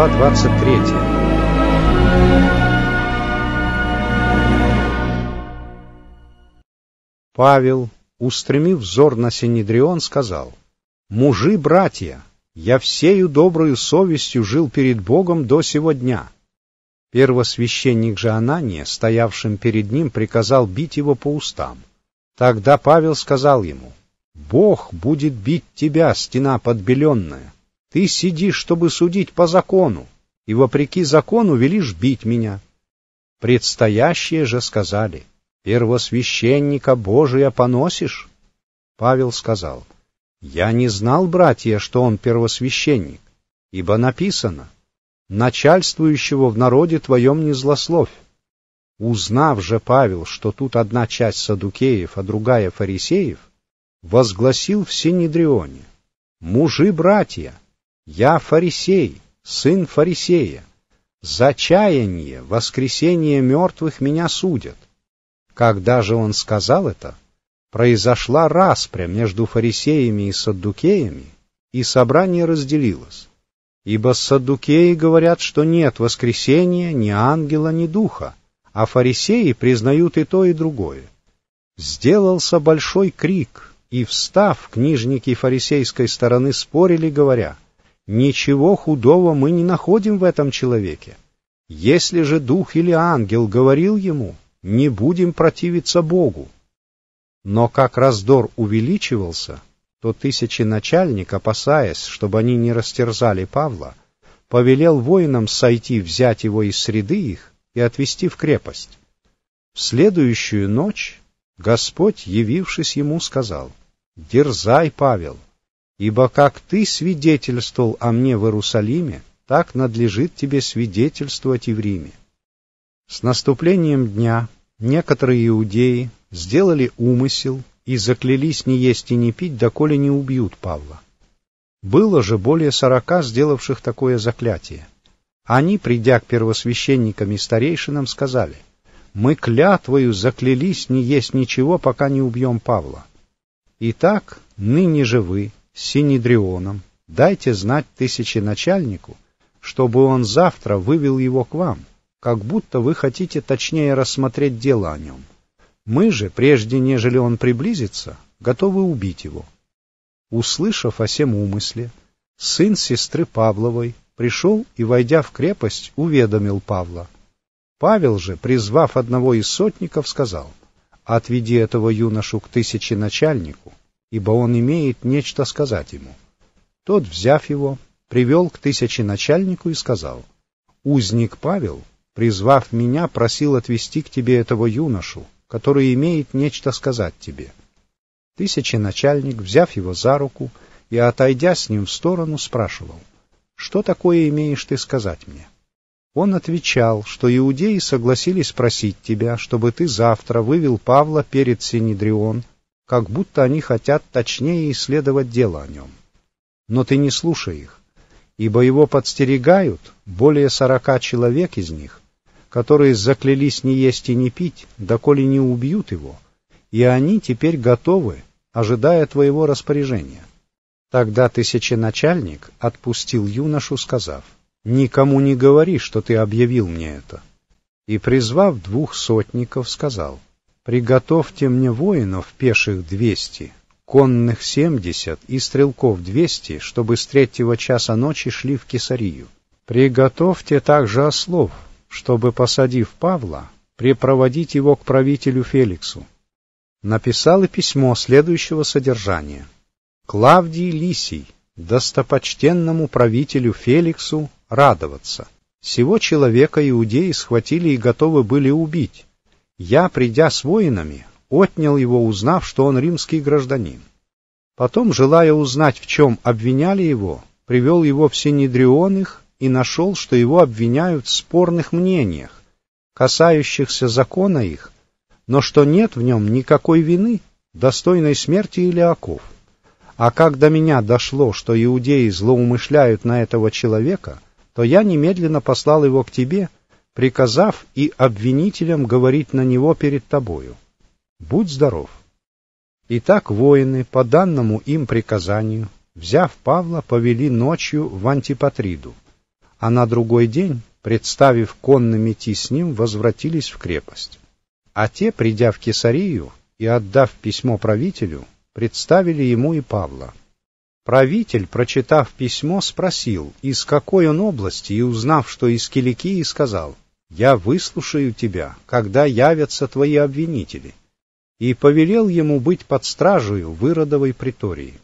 Глава 23 Павел, устремив взор на Синедрион, сказал, «Мужи, братья, я всею добрую совестью жил перед Богом до сего дня». Первосвященник же Анания, стоявшим перед ним, приказал бить его по устам. Тогда Павел сказал ему, «Бог будет бить тебя, стена подбеленная, ты сидишь, чтобы судить по закону, и вопреки закону велишь бить меня. Предстоящие же сказали, первосвященника Божия поносишь? Павел сказал, я не знал, братья, что он первосвященник, ибо написано, начальствующего в народе твоем не злословь. Узнав же Павел, что тут одна часть садукеев, а другая фарисеев, возгласил в Синедрионе, «Мужи-братья, я фарисей, сын фарисея. За чаяние, воскресение мертвых меня судят. Когда же он сказал это, произошла распря между фарисеями и саддукеями, и собрание разделилось. Ибо саддукеи говорят, что нет воскресения ни ангела, ни духа, а фарисеи признают и то, и другое. Сделался большой крик, и, встав, книжники фарисейской стороны спорили, говоря — Ничего худого мы не находим в этом человеке. Если же дух или ангел говорил ему, не будем противиться Богу. Но как раздор увеличивался, то тысячи начальник, опасаясь, чтобы они не растерзали Павла, повелел воинам сойти, взять его из среды их и отвести в крепость. В следующую ночь Господь, явившись ему, сказал, «Дерзай, Павел, Ибо как ты свидетельствовал о мне в Иерусалиме, так надлежит тебе свидетельствовать и в Риме. С наступлением дня некоторые иудеи сделали умысел и заклялись не есть и не пить, доколе не убьют Павла. Было же более сорока сделавших такое заклятие. Они, придя к первосвященникам и старейшинам, сказали, «Мы клятвою заклялись не есть ничего, пока не убьем Павла. Итак, ныне же вы, Синедрионом, дайте знать тысячи начальнику, чтобы он завтра вывел его к вам, как будто вы хотите точнее рассмотреть дело о нем. Мы же, прежде нежели он приблизится, готовы убить его. Услышав о сем умысле, сын сестры Павловой пришел и, войдя в крепость, уведомил Павла. Павел же, призвав одного из сотников, сказал, «Отведи этого юношу к тысяче начальнику, ибо он имеет нечто сказать ему. Тот, взяв его, привел к тысяче начальнику и сказал, «Узник Павел, призвав меня, просил отвести к тебе этого юношу, который имеет нечто сказать тебе». Тысяча начальник, взяв его за руку и, отойдя с ним в сторону, спрашивал, «Что такое имеешь ты сказать мне?» Он отвечал, что иудеи согласились просить тебя, чтобы ты завтра вывел Павла перед Синедрион как будто они хотят точнее исследовать дело о нем. Но ты не слушай их, ибо его подстерегают более сорока человек из них, которые заклялись не есть и не пить, доколе не убьют его, и они теперь готовы, ожидая твоего распоряжения. Тогда тысяченачальник отпустил юношу, сказав, «Никому не говори, что ты объявил мне это». И, призвав двух сотников, сказал, Приготовьте мне воинов пеших двести, конных семьдесят и стрелков двести, чтобы с третьего часа ночи шли в Кесарию. Приготовьте также ослов, чтобы, посадив Павла, припроводить его к правителю Феликсу. Написал и письмо следующего содержания. Клавдий Лисий, достопочтенному правителю Феликсу, радоваться. Всего человека иудеи схватили и готовы были убить, я, придя с воинами, отнял его, узнав, что он римский гражданин. Потом, желая узнать, в чем обвиняли его, привел его в Синедрион их и нашел, что его обвиняют в спорных мнениях, касающихся закона их, но что нет в нем никакой вины, достойной смерти или оков. А как до меня дошло, что иудеи злоумышляют на этого человека, то я немедленно послал его к тебе — приказав и обвинителям говорить на него перед тобою. Будь здоров. Итак, воины, по данному им приказанию, взяв Павла, повели ночью в Антипатриду, а на другой день, представив конным идти с ним, возвратились в крепость. А те, придя в Кесарию и отдав письмо правителю, представили ему и Павла. Правитель, прочитав письмо, спросил, из какой он области, и узнав, что из Киликии, сказал, «Я выслушаю тебя, когда явятся твои обвинители», и повелел ему быть под стражей в Иродовой притории.